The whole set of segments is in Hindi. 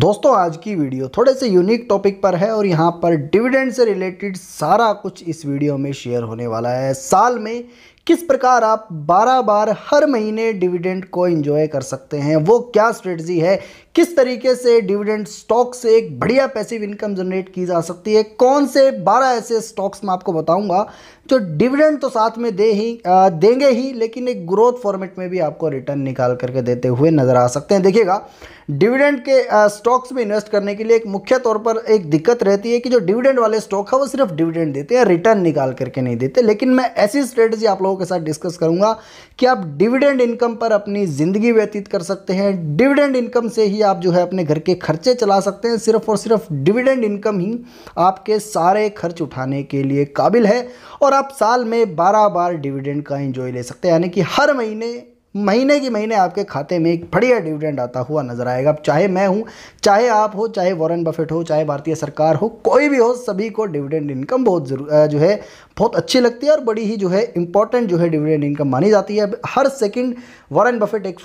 दोस्तों आज की वीडियो थोड़े से यूनिक टॉपिक पर है और यहाँ पर डिविडेंड से रिलेटेड सारा कुछ इस वीडियो में शेयर होने वाला है साल में किस प्रकार आप बारह बार हर महीने डिविडेंड को एंजॉय कर सकते हैं वो क्या स्ट्रेटजी है किस तरीके से डिविडेंड स्टॉक से एक बढ़िया पैसिव इनकम जनरेट की जा सकती है कौन से 12 ऐसे स्टॉक्स मैं आपको बताऊंगा जो डिविडेंड तो साथ में दे ही आ, देंगे ही लेकिन एक ग्रोथ फॉर्मेट में भी आपको रिटर्न निकाल करके देते हुए नज़र आ सकते हैं देखिएगा डिविडेंड के स्टॉक्स में इन्वेस्ट करने के लिए एक मुख्य तौर पर एक दिक्कत रहती है कि जो डिविडेंड वाले स्टॉक है वो सिर्फ डिविडेंड देते हैं रिटर्न निकाल करके नहीं देते लेकिन मैं ऐसी स्ट्रेटजी आप लोगों के साथ डिस्कस करूंगा कि आप डिविडेंड इनकम पर अपनी ज़िंदगी व्यतीत कर सकते हैं डिविडेंड इनकम से ही आप जो है अपने घर के खर्चे चला सकते हैं सिर्फ और सिर्फ डिविडेंड इनकम ही आपके सारे खर्च उठाने के लिए काबिल है और आप साल में बारह बार डिविडेंड का इंजॉय ले सकते हैं यानी कि हर महीने महीने की महीने आपके खाते में एक बढ़िया डिविडेंड आता हुआ नजर आएगा अब चाहे मैं हूँ चाहे आप हो चाहे वॉरेन बफेट हो चाहे भारतीय सरकार हो कोई भी हो सभी को डिविडेंड इनकम बहुत जरूर जो है बहुत अच्छी लगती है और बड़ी ही जो है इंपॉर्टेंट जो है डिविडेंड इनकम मानी जाती है हर सेकंड वॉरेन बफेट एक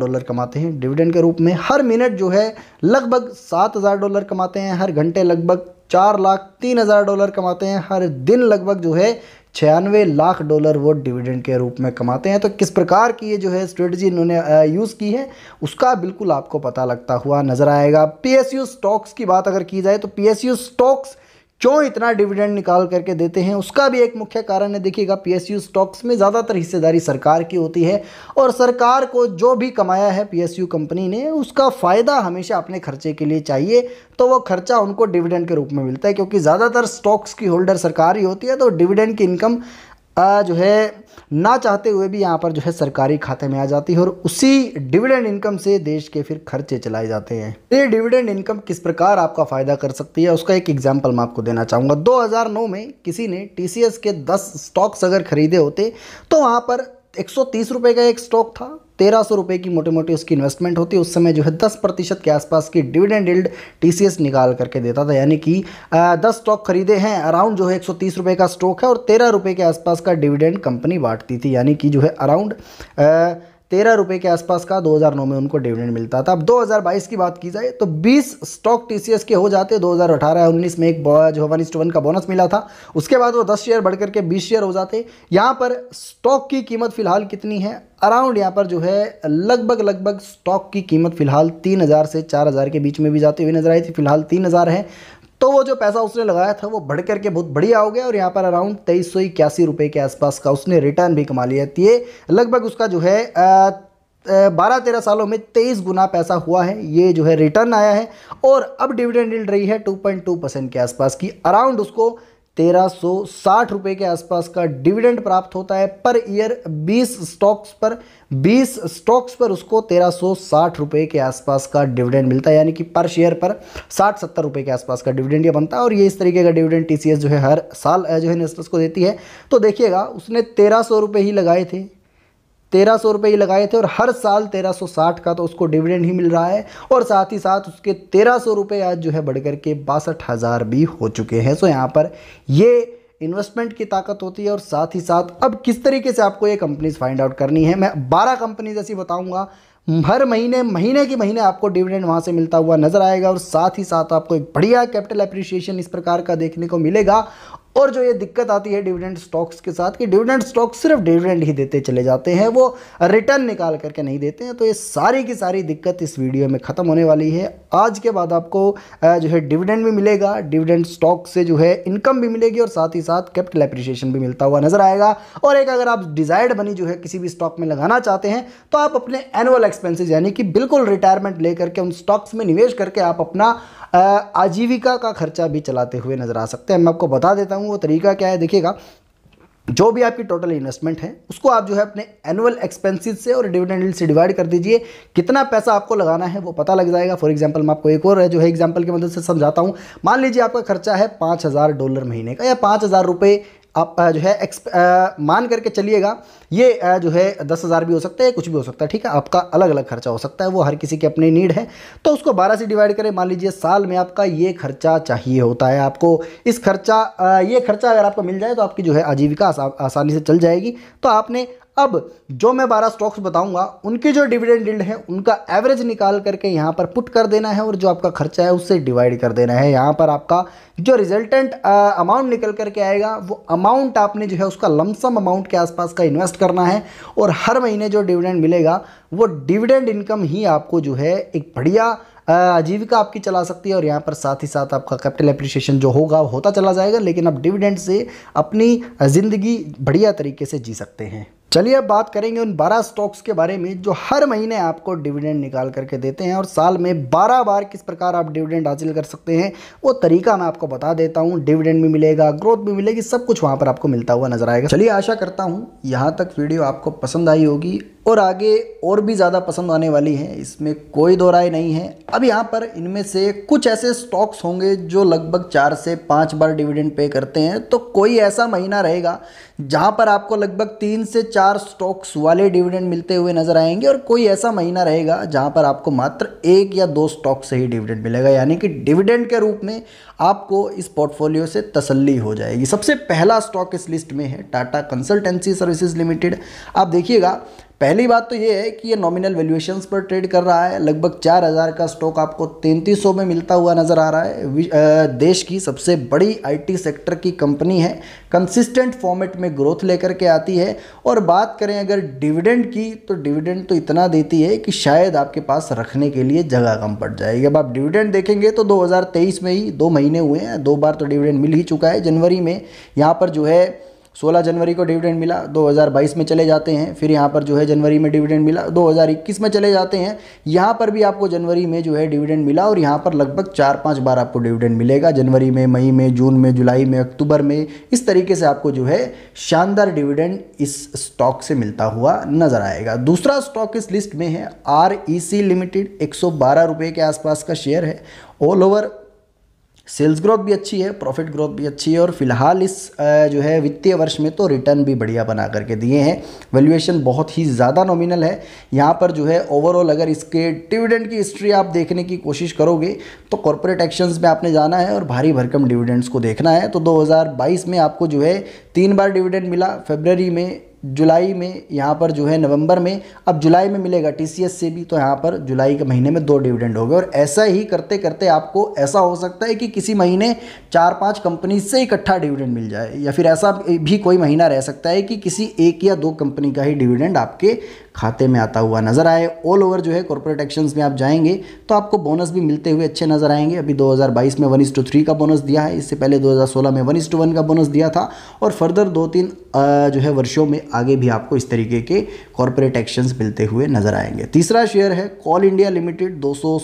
डॉलर कमाते हैं डिविडेंड के रूप में हर मिनट जो है लगभग सात हज़ार डॉलर कमाते हैं हर घंटे लगभग चार लाख तीन हज़ार डॉलर कमाते हैं हर दिन लगभग जो है छियानवे लाख डॉलर वो डिविडेंड के रूप में कमाते हैं तो किस प्रकार की ये जो है स्ट्रेटजी इन्होंने यूज़ की है उसका बिल्कुल आपको पता लगता हुआ नज़र आएगा पी स्टॉक्स की बात अगर की जाए तो पी स्टॉक्स क्यों इतना डिविडेंड निकाल करके देते हैं उसका भी एक मुख्य कारण है देखिएगा पीएसयू स्टॉक्स में ज़्यादातर हिस्सेदारी सरकार की होती है और सरकार को जो भी कमाया है पीएसयू कंपनी ने उसका फ़ायदा हमेशा अपने खर्चे के लिए चाहिए तो वो खर्चा उनको डिविडेंड के रूप में मिलता है क्योंकि ज़्यादातर स्टॉक्स की होल्डर सरकार ही होती है तो डिविडेंड की इनकम जो है ना चाहते हुए भी यहाँ पर जो है सरकारी खाते में आ जाती है और उसी डिविडेंड इनकम से देश के फिर खर्चे चलाए जाते हैं ये डिविडेंड इनकम किस प्रकार आपका फ़ायदा कर सकती है उसका एक एग्जाम्पल मैं आपको देना चाहूँगा 2009 में किसी ने टी के 10 स्टॉक्स अगर खरीदे होते तो वहाँ पर एक सौ का एक स्टॉक था तेरह सौ रुपये की मोटी मोटी उसकी इन्वेस्टमेंट होती उस समय जो है दस प्रतिशत के आसपास की डिविडेंड इल्ड टी निकाल करके देता था यानी कि दस स्टॉक खरीदे हैं अराउंड जो है एक सौ का स्टॉक है और तेरह रुपये के आसपास का डिविडेंड कंपनी बांटती थी यानी कि जो है अराउंड तेरह रुपये के आसपास का 2009 में उनको डिविडेंड मिलता था अब 2022 की बात की जाए तो 20 स्टॉक टीसीएस के हो जाते 2018-19 में एक जो वन इस्ट वन का बोनस मिला था उसके बाद वो 10 शेयर बढ़कर के 20 शेयर हो जाते यहाँ पर स्टॉक की कीमत फिलहाल कितनी है अराउंड यहाँ पर जो है लगभग लगभग स्टॉक की कीमत फिलहाल तीन से चार के बीच में भी जाती हुई नजर आई थी फिलहाल तीन है तो वो जो पैसा उसने लगाया था वो बढ़ करके बहुत बढ़िया हो गया और यहाँ पर अराउंड तेईस सौ इक्यासी रुपये के आसपास का उसने रिटर्न भी कमा लिया ये लगभग उसका जो है बारह तेरह सालों में तेईस गुना पैसा हुआ है ये जो है रिटर्न आया है और अब डिविडेंड मिल रही है टू परसेंट के आसपास की अराउंड उसको तेरह साठ रुपये के आसपास का डिविडेंड प्राप्त होता है पर ईयर 20 स्टॉक्स पर 20 स्टॉक्स पर उसको तेरह साठ रुपये के आसपास का डिविडेंड मिलता है यानी कि पर शेयर पर साठ सत्तर रुपये के आसपास का डिविडेंड ये बनता है और ये इस तरीके का डिविडेंड टीसीएस जो है हर साल जो है इन्वेस्टर्स को देती है तो देखिएगा उसने तेरह सौ ही लगाए थे तेरह सौ रुपये लगाए थे और हर साल तेरह सौ साठ का तो उसको डिविडेंड ही मिल रहा है और साथ ही साथ उसके तेरह सौ रुपये आज जो है बढ़कर के बासठ हज़ार भी हो चुके हैं सो यहाँ पर ये इन्वेस्टमेंट की ताकत होती है और साथ ही साथ अब किस तरीके से आपको ये कंपनीज फाइंड आउट करनी है मैं बारह कंपनीज ऐसी बताऊंगा हर महीने महीने के महीने आपको डिविडेंड वहाँ से मिलता हुआ नज़र आएगा और साथ ही साथ आपको एक बढ़िया कैपिटल अप्रिशिएशन इस प्रकार का देखने को मिलेगा और जो ये दिक्कत आती है डिविडेंड स्टॉक्स के साथ कि डिविडेंड स्टॉक्स सिर्फ डिविडेंड ही देते चले जाते हैं वो रिटर्न निकाल करके नहीं देते हैं तो ये सारी की सारी दिक्कत इस वीडियो में ख़त्म होने वाली है आज के बाद आपको जो है डिविडेंड भी मिलेगा डिविडेंड स्टॉक से जो है इनकम भी मिलेगी और साथ ही साथ कैपिटल अप्रिशिएशन भी मिलता हुआ नजर आएगा और एक अगर आप डिजायर्ड बनी जो है किसी भी स्टॉक में लगाना चाहते हैं तो आप अपने एनुअल एक्सपेंसिज यानी कि बिल्कुल रिटायरमेंट लेकर के उन स्टॉक्स में निवेश करके आप अपना आजीविका का खर्चा भी चलाते हुए नज़र आ सकते हैं मैं आपको बता देता हूँ वो तरीका क्या है देखिएगा जो भी आपकी टोटल इन्वेस्टमेंट है उसको आप जो है अपने एनुअल एक्सपेंसेस से और डिविडेंड से डिवाइड कर दीजिए कितना पैसा आपको लगाना है वो पता लग जाएगा फॉर एग्जांपल मैं आपको एक और है जो है एग्जांपल की मदद से समझाता हूँ मान लीजिए आपका खर्चा है पाँच हज़ार डॉलर महीने का या पाँच हज़ार रुपये आप जो है एक्स मान करके चलिएगा ये जो है दस हज़ार भी हो सकता है कुछ भी हो सकता है ठीक है आपका अलग अलग खर्चा हो सकता है वो हर किसी की अपनी नीड है तो उसको बारह से डिवाइड करें मान लीजिए साल में आपका ये खर्चा चाहिए होता है आपको इस खर्चा ये खर्चा अगर आपको मिल जाए तो आपकी जो है आजीविका आसानी से चल जाएगी तो आपने अब जो मैं बारह स्टॉक्स बताऊंगा उनके जो डिविडेंड डील्ड है उनका एवरेज निकाल करके यहाँ पर पुट कर देना है और जो आपका खर्चा है उससे डिवाइड कर देना है यहाँ पर आपका जो रिजल्टेंट अमाउंट निकल करके आएगा वो अमाउंट आपने जो है उसका लमसम अमाउंट के आसपास का इन्वेस्ट करना है और हर महीने जो डिविडेंड मिलेगा वो डिविडेंड इनकम ही आपको जो है एक बढ़िया आजीविका आपकी चला सकती है और यहाँ पर साथ ही साथ आपका कैपिटल अप्रिशिएशन जो होगा होता चला जाएगा लेकिन आप डिविडेंड से अपनी ज़िंदगी बढ़िया तरीके से जी सकते हैं चलिए अब बात करेंगे उन 12 स्टॉक्स के बारे में जो हर महीने आपको डिविडेंड निकाल करके देते हैं और साल में 12 बार किस प्रकार आप डिविडेंड हासिल कर सकते हैं वो तरीका मैं आपको बता देता हूँ डिविडेंड भी मिलेगा ग्रोथ भी मिलेगी सब कुछ वहाँ पर आपको मिलता हुआ नजर आएगा चलिए आशा करता हूँ यहाँ तक वीडियो आपको पसंद आई होगी और आगे और भी ज़्यादा पसंद आने वाली है इसमें कोई दो राय नहीं है अब यहाँ पर इनमें से कुछ ऐसे स्टॉक्स होंगे जो लगभग चार से पाँच बार डिविडेंड पे करते हैं तो कोई ऐसा महीना रहेगा जहाँ पर आपको लगभग तीन से चार स्टॉक्स वाले डिविडेंड मिलते हुए नज़र आएंगे और कोई ऐसा महीना रहेगा जहाँ पर आपको मात्र एक या दो स्टॉक से ही डिविडेंड मिलेगा यानी कि डिविडेंड के रूप में आपको इस पोर्टफोलियो से तसल्ली हो जाएगी सबसे पहला स्टॉक इस लिस्ट में है टाटा कंसल्टेंसी सर्विसेज लिमिटेड आप देखिएगा पहली बात तो ये है कि ये नॉमिनल वैल्यूएशंस पर ट्रेड कर रहा है लगभग चार हज़ार का स्टॉक आपको तैंतीस सौ में मिलता हुआ नज़र आ रहा है देश की सबसे बड़ी आईटी सेक्टर की कंपनी है कंसिस्टेंट फॉर्मेट में ग्रोथ लेकर के आती है और बात करें अगर डिविडेंड की तो डिविडेंड तो इतना देती है कि शायद आपके पास रखने के लिए जगह कम पड़ जाएगी अब आप डिविडेंड देखेंगे तो दो में ही दो महीने हुए हैं दो बार तो डिविडेंड मिल ही चुका है जनवरी में यहाँ पर जो है 16 जनवरी को डिविडेंड मिला 2022 में चले जाते हैं फिर यहाँ पर जो है जनवरी में डिविडेंड मिला 2021 में चले जाते हैं यहाँ पर भी आपको जनवरी में जो है डिविडेंड मिला और यहाँ पर लगभग चार पाँच बार आपको डिविडेंड मिलेगा जनवरी में मई में जून में जुलाई में अक्टूबर में इस तरीके से आपको जो है शानदार डिविडेंड इस स्टॉक से मिलता हुआ नजर आएगा दूसरा स्टॉक इस लिस्ट में है आर लिमिटेड एक के आसपास का शेयर है ऑल ओवर सेल्स ग्रोथ भी अच्छी है प्रॉफिट ग्रोथ भी अच्छी है और फिलहाल इस जो है वित्तीय वर्ष में तो रिटर्न भी बढ़िया बना करके दिए हैं वैल्यूएशन बहुत ही ज़्यादा नॉमिनल है यहाँ पर जो है ओवरऑल अगर इसके डिविडेंड की हिस्ट्री आप देखने की कोशिश करोगे तो कॉरपोरेट एक्शंस में आपने जाना है और भारी भरकम डिविडेंड्स को देखना है तो दो में आपको जो है तीन बार डिविडेंड मिला फेबररी में जुलाई में यहाँ पर जो है नवंबर में अब जुलाई में मिलेगा टीसीएस से भी तो यहाँ पर जुलाई के महीने में दो डिविडेंड हो गए और ऐसा ही करते करते आपको ऐसा हो सकता है कि किसी महीने चार पांच कंपनी से इकट्ठा डिविडेंड मिल जाए या फिर ऐसा भी कोई महीना रह सकता है कि किसी एक या दो कंपनी का ही डिविडेंड आपके खाते में आता हुआ नज़र आए ऑल ओवर जो है कॉर्पोरेट एक्शंस में आप जाएंगे तो आपको बोनस भी मिलते हुए अच्छे नज़र आएंगे अभी 2022 में वन इस टू थ्री का बोनस दिया है इससे पहले 2016 में वन इस टू वन का बोनस दिया था और फर्दर दो तीन जो है वर्षों में आगे भी आपको इस तरीके के कॉरपोरेट एक्शंस मिलते हुए नज़र आएंगे तीसरा शेयर है कॉल इंडिया लिमिटेड दो सौ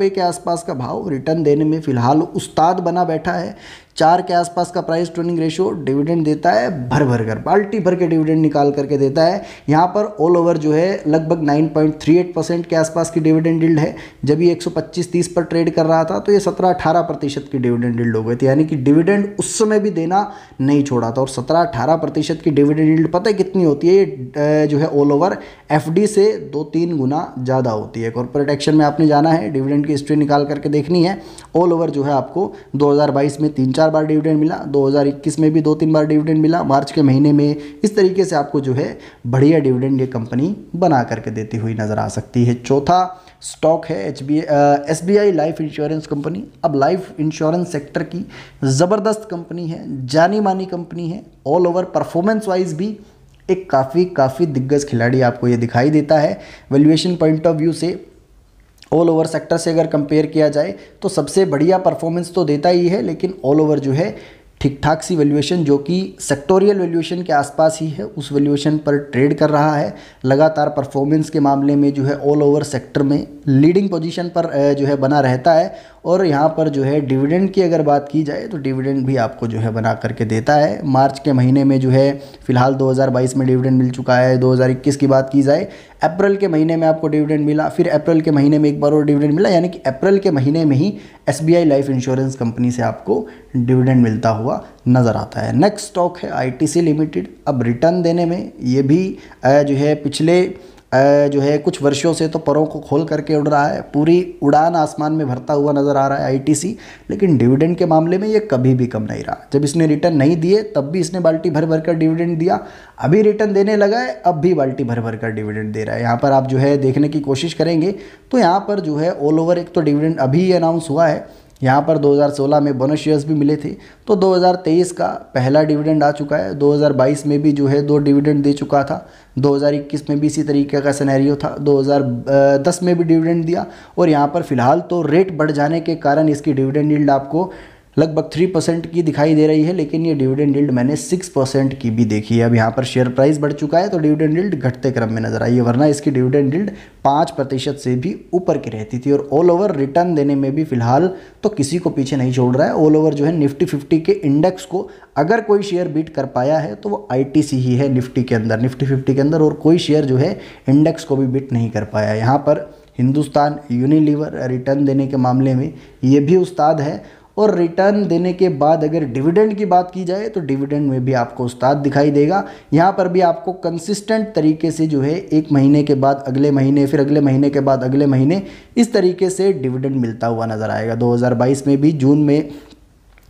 के आसपास का भाव रिटर्न देने में फिलहाल उस्ताद बना बैठा है चार के आसपास का प्राइस ट्रेनिंग रेशियो डिविडेंड देता है भर भर कर बाल्टी भर के डिविडेंड निकाल करके देता है यहाँ पर ऑल ओवर जो है लगभग 9.38 परसेंट के आसपास की डिविडेंड डिल्ड है जब ये 125-30 पर ट्रेड कर रहा था तो ये 17-18 प्रतिशत की डिविडेंड डिल्ड हो गई थी यानी कि डिविडेंड उस समय भी देना नहीं छोड़ा था और सत्रह अठारह प्रतिशत की डिविडेंड डिल्ड पता है कितनी होती है ये जो है ऑल ओवर एफ से दो तीन गुना ज़्यादा होती है कॉरपोरेट एक्शन में आपने जाना है डिविडेंड की हिस्ट्री निकाल करके देखनी है ऑल ओवर जो है आपको 2022 में तीन चार बार डिविडेंड मिला 2021 में भी दो तीन बार डिविडेंड मिला मार्च के महीने में इस तरीके से आपको जो है बढ़िया डिविडेंड ये कंपनी बना करके देती हुई नज़र आ सकती है चौथा स्टॉक है H B S B I life insurance company अब लाइफ इंश्योरेंस सेक्टर की ज़बरदस्त कंपनी है जानी मानी कंपनी है ऑल ओवर परफॉर्मेंस वाइज भी एक काफ़ी काफ़ी दिग्गज खिलाड़ी आपको ये दिखाई देता है वैल्यूएशन पॉइंट ऑफ व्यू से ऑल ओवर सेक्टर से अगर कंपेयर किया जाए तो सबसे बढ़िया परफॉर्मेंस तो देता ही है लेकिन ऑल ओवर जो है ठीक ठाक सी वैल्यूएशन जो कि सेक्टोरियल वैल्यूएशन के आसपास ही है उस वैल्यूएशन पर ट्रेड कर रहा है लगातार परफॉर्मेंस के मामले में जो है ऑल ओवर सेक्टर में लीडिंग पोजीशन पर जो है बना रहता है और यहाँ पर जो है डिविडेंड की अगर बात की जाए तो डिविडेंड भी आपको जो है बना करके देता है मार्च के महीने में जो है फिलहाल 2022 में डिविडेंड मिल चुका है 2021 की बात की जाए अप्रैल के महीने में आपको डिविडेंड मिला फिर अप्रैल के महीने में एक बार और डिविडेंड मिला यानी कि अप्रैल के महीने में ही एस लाइफ इंश्योरेंस कंपनी से आपको डिविडेंड मिलता हुआ नज़र आता है नेक्स्ट स्टॉक है आई लिमिटेड अब रिटर्न देने में ये भी जो है पिछले जो है कुछ वर्षों से तो परों को खोल करके उड़ रहा है पूरी उड़ान आसमान में भरता हुआ नज़र आ रहा है आईटीसी लेकिन डिविडेंड के मामले में ये कभी भी कम नहीं रहा जब इसने रिटर्न नहीं दिए तब भी इसने बाल्टी भर भर कर डिविडेंड दिया अभी रिटर्न देने लगा है अब भी बाल्टी भर भर कर डिविडेंड दे रहा है यहाँ पर आप जो है देखने की कोशिश करेंगे तो यहाँ पर जो है ऑल ओवर एक तो डिविडेंड अभी अनाउंस हुआ है यहाँ पर 2016 में बोनस शेयर्स भी मिले थे तो 2023 का पहला डिविडेंड आ चुका है 2022 में भी जो है दो डिविडेंड दे चुका था 2021 में भी इसी तरीके का सिनेरियो था 2010 में भी डिविडेंड दिया और यहाँ पर फिलहाल तो रेट बढ़ जाने के कारण इसकी डिविडेंड आपको लगभग थ्री परसेंट की दिखाई दे रही है लेकिन ये डिविडेंड डील्ड मैंने सिक्स परसेंट की भी देखी है अब यहाँ पर शेयर प्राइस बढ़ चुका है तो डिविडेंड डील्ड घटते क्रम में नजर आई है वरना इसकी डिविडेंड डील्ड पाँच प्रतिशत से भी ऊपर की रहती थी और ऑल ओवर रिटर्न देने में भी फिलहाल तो किसी को पीछे नहीं छोड़ रहा है ऑल ओवर जो है निफ्टी फिफ्टी के इंडेक्स को अगर कोई शेयर बीट कर पाया है तो वो आई ही है निफ्टी के अंदर निफ्टी फिफ्टी के अंदर और कोई शेयर जो है इंडेक्स को भी बीट नहीं कर पाया यहाँ पर हिंदुस्तान यूनिलीवर रिटर्न देने के मामले में ये भी उस्ताद है और रिटर्न देने के बाद अगर डिविडेंड की बात की जाए तो डिविडेंड में भी आपको उस्ताद दिखाई देगा यहाँ पर भी आपको कंसिस्टेंट तरीके से जो है एक महीने के बाद अगले महीने फिर अगले महीने के बाद अगले महीने इस तरीके से डिविडेंड मिलता हुआ नज़र आएगा 2022 में भी जून में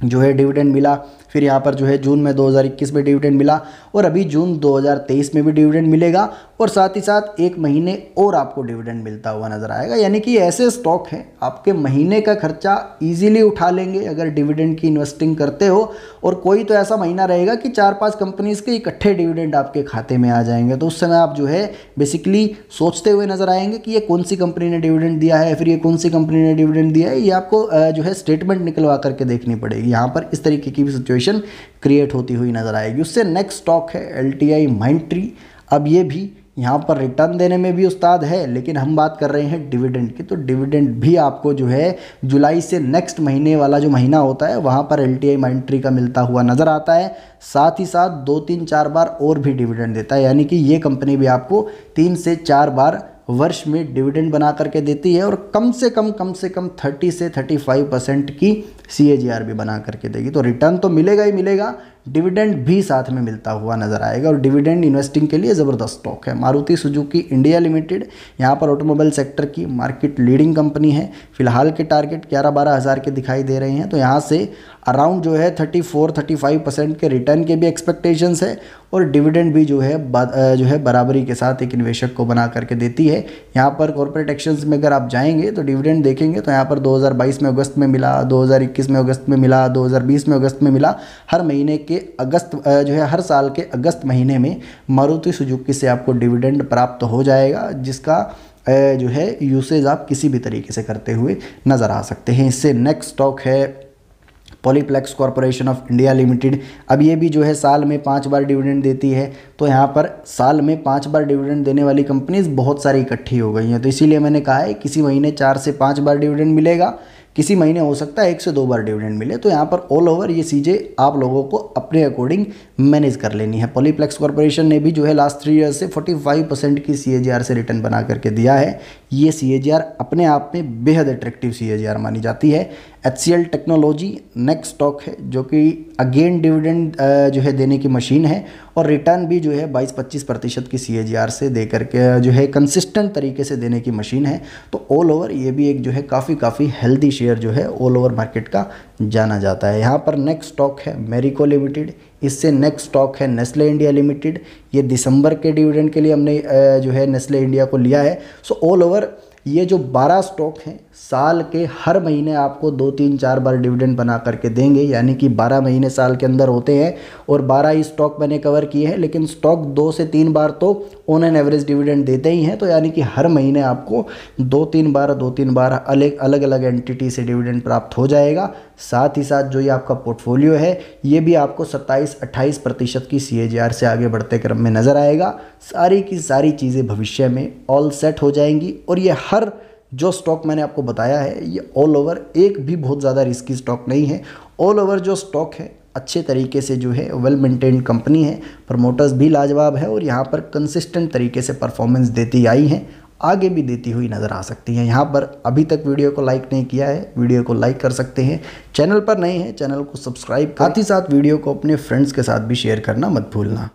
जो है डिविडेंड मिला फिर यहाँ पर जो है जून में 2021 में डिविडेंड मिला और अभी जून 2023 में भी डिविडेंड मिलेगा और साथ ही साथ एक महीने और आपको डिविडेंड मिलता हुआ नज़र आएगा यानी कि ऐसे स्टॉक हैं आपके महीने का खर्चा इजीली उठा लेंगे अगर डिविडेंड की इन्वेस्टिंग करते हो और कोई तो ऐसा महीना रहेगा कि चार पाँच कंपनीज़ के इकट्ठे डिविडेंड आपके खाते में आ जाएंगे तो उस समय आप जो है बेसिकली सोचते हुए नज़र आएंगे कि ये कौन सी कंपनी ने डिविडेंड दिया है फिर ये कौन सी कंपनी ने डिविडेंड दिया है ये आपको जो है स्टेटमेंट निकलवा करके देखनी पड़ेगी यहाँ पर इस तरीके की भी सिचुएशन सिचुएशन क्रिएट होती हुई नज़र आएगी उससे नेक्स्ट स्टॉक है L T I Mindtree अब ये भी यहाँ पर रिटर्न देने में भी उस्ताद है लेकिन हम बात कर रहे हैं डिविडेंड की तो डिविडेंड भी आपको जो है जुलाई से नेक्स्ट महीने वाला जो महीना होता है वहाँ पर एल टी माइंट्री का मिलता हुआ नज़र आता है साथ ही साथ दो तीन चार बार और भी डिविडेंड देता है यानी कि ये कंपनी भी आपको तीन से चार बार वर्ष में डिविडेंड बना करके देती है और कम से कम कम से कम 30 से 35 परसेंट की सी भी बना करके देगी तो रिटर्न तो मिलेगा ही मिलेगा डिविडेंड भी साथ में मिलता हुआ नजर आएगा और डिविडेंड इन्वेस्टिंग के लिए ज़बरदस्त स्टॉक है मारुति सुजुकी इंडिया लिमिटेड यहाँ पर ऑटोमोबाइल सेक्टर की मार्केट लीडिंग कंपनी है फिलहाल के टारगेट ग्यारह बारह हज़ार के दिखाई दे रहे हैं तो यहाँ से अराउंड जो है thirty four thirty five percent के रिटर्न के भी एक्सपेक्टेशंस है और डिविडेंड भी जो है जो है बराबरी के साथ एक निवेशक को बना करके देती है यहाँ पर कॉरपोरेट एक्शंस में अगर आप जाएंगे तो डिविडेंड देखेंगे तो यहाँ पर 2022 में अगस्त में मिला 2021 में अगस्त में मिला 2020 में अगस्त में मिला हर महीने के अगस्त जो है हर साल के अगस्त महीने में मारुति सुजुकी से आपको डिविडेंड प्राप्त हो जाएगा जिसका जो है यूसेज आप किसी भी तरीके से करते हुए नज़र आ सकते हैं इससे नेक्स्ट स्टॉक है Polyplex corporation of India limited अब ये भी जो है साल में पाँच बार डिविडेंड देती है तो यहाँ पर साल में पाँच बार डिविडेंड देने वाली कंपनीज बहुत सारी इकट्ठी हो गई हैं तो इसीलिए मैंने कहा है किसी महीने चार से पाँच बार डिविडेंड मिलेगा किसी महीने हो सकता है एक से दो बार डिविडेंड मिले तो यहाँ पर ऑल ओवर ये चीज़ें आप लोगों को अपने अकॉर्डिंग मैनेज कर लेनी है पॉलीप्लेक्स कॉरपोरेशन ने भी जो है लास्ट थ्री ईयर से फोर्टी फाइव परसेंट की सी से रिटर्न बना करके दिया है ये सी अपने आप में बेहद अट्रैक्टिव सी मानी जाती है एच टेक्नोलॉजी नेक्स्ट स्टॉक है जो कि अगेन डिविडेंड जो है देने की मशीन है और रिटर्न भी जो है 22-25 प्रतिशत की सी से दे करके जो है कंसिस्टेंट तरीके से देने की मशीन है तो ऑल ओवर ये भी एक जो है काफ़ी काफ़ी हेल्दी शेयर जो है ऑल ओवर मार्केट का जाना जाता है यहाँ पर नेक्स्ट स्टॉक है मेरिको लिमिटेड इससे नेक्स्ट स्टॉक है नेस्ले इंडिया लिमिटेड ये दिसंबर के डिविडेंड के लिए हमने जो है नेस्ले इंडिया को लिया है सो ऑल ओवर ये जो 12 स्टॉक हैं साल के हर महीने आपको दो तीन चार बार डिविडेंड बना करके देंगे यानी कि 12 महीने साल के अंदर होते हैं और 12 ही स्टॉक मैंने कवर किए हैं लेकिन स्टॉक दो से तीन बार तो ऑन एन एवरेज डिविडेंड देते ही हैं तो यानी कि हर महीने आपको दो तीन बार दो तीन बार अलग अलग अलग एंटिटी से डिविडेंड प्राप्त हो जाएगा साथ ही साथ जो ये आपका पोर्टफोलियो है ये भी आपको सत्ताईस अट्ठाईस प्रतिशत की सी से आगे बढ़ते क्रम में नज़र आएगा सारी की सारी चीज़ें भविष्य में ऑल सेट हो जाएंगी और ये हर जो स्टॉक मैंने आपको बताया है ये ऑल ओवर एक भी बहुत ज़्यादा रिस्की स्टॉक नहीं है ऑल ओवर जो स्टॉक है अच्छे तरीके से जो है वेल मेंटेन्ड कंपनी है प्रमोटर्स भी लाजवाब है और यहाँ पर कंसिस्टेंट तरीके से परफॉर्मेंस देती आई हैं आगे भी देती हुई नज़र आ सकती हैं यहाँ पर अभी तक वीडियो को लाइक नहीं किया है वीडियो को लाइक कर सकते हैं चैनल पर नहीं है चैनल को सब्सक्राइब साथ ही साथ वीडियो को अपने फ्रेंड्स के साथ भी शेयर करना मत भूलना